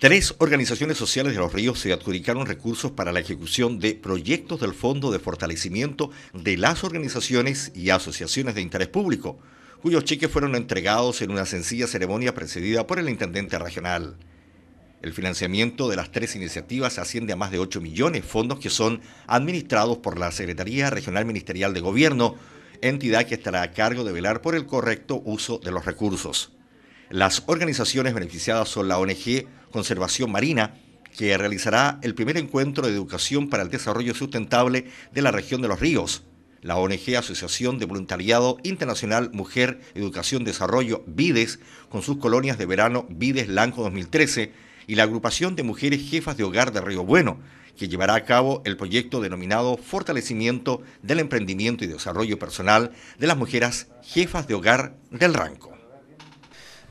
Tres organizaciones sociales de Los Ríos se adjudicaron recursos para la ejecución de proyectos del Fondo de Fortalecimiento de las Organizaciones y Asociaciones de Interés Público, cuyos cheques fueron entregados en una sencilla ceremonia precedida por el intendente regional. El financiamiento de las tres iniciativas asciende a más de 8 millones de fondos que son administrados por la Secretaría Regional Ministerial de Gobierno, entidad que estará a cargo de velar por el correcto uso de los recursos. Las organizaciones beneficiadas son la ONG Conservación Marina, que realizará el primer encuentro de educación para el desarrollo sustentable de la región de los ríos, la ONG Asociación de Voluntariado Internacional Mujer Educación Desarrollo Vides, con sus colonias de verano Vides blanco 2013, y la agrupación de mujeres jefas de hogar de Río Bueno, que llevará a cabo el proyecto denominado Fortalecimiento del Emprendimiento y Desarrollo Personal de las Mujeres Jefas de Hogar del Ranco.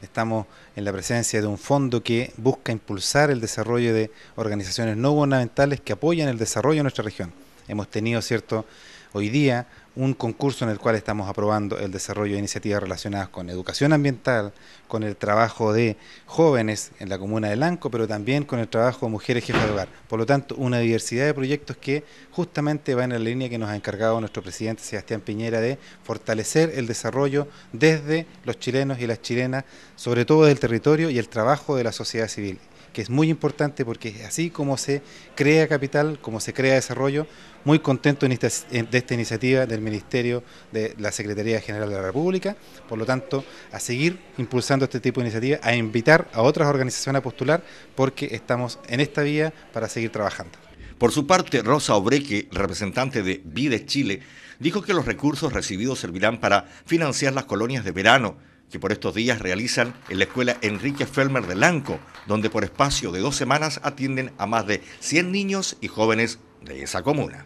Estamos en la presencia de un fondo que busca impulsar el desarrollo de organizaciones no gubernamentales que apoyan el desarrollo de nuestra región. Hemos tenido, ¿cierto? Hoy día un concurso en el cual estamos aprobando el desarrollo de iniciativas relacionadas con educación ambiental, con el trabajo de jóvenes en la comuna de Lanco, pero también con el trabajo de mujeres jefas de hogar. Por lo tanto, una diversidad de proyectos que justamente va en la línea que nos ha encargado nuestro presidente Sebastián Piñera de fortalecer el desarrollo desde los chilenos y las chilenas, sobre todo del territorio y el trabajo de la sociedad civil que es muy importante porque así como se crea capital, como se crea desarrollo, muy contento de esta iniciativa del Ministerio de la Secretaría General de la República, por lo tanto, a seguir impulsando este tipo de iniciativas, a invitar a otras organizaciones a postular porque estamos en esta vía para seguir trabajando. Por su parte, Rosa Obreque, representante de Vides Chile, dijo que los recursos recibidos servirán para financiar las colonias de verano que por estos días realizan en la escuela Enrique Felmer de Lanco, donde por espacio de dos semanas atienden a más de 100 niños y jóvenes de esa comuna.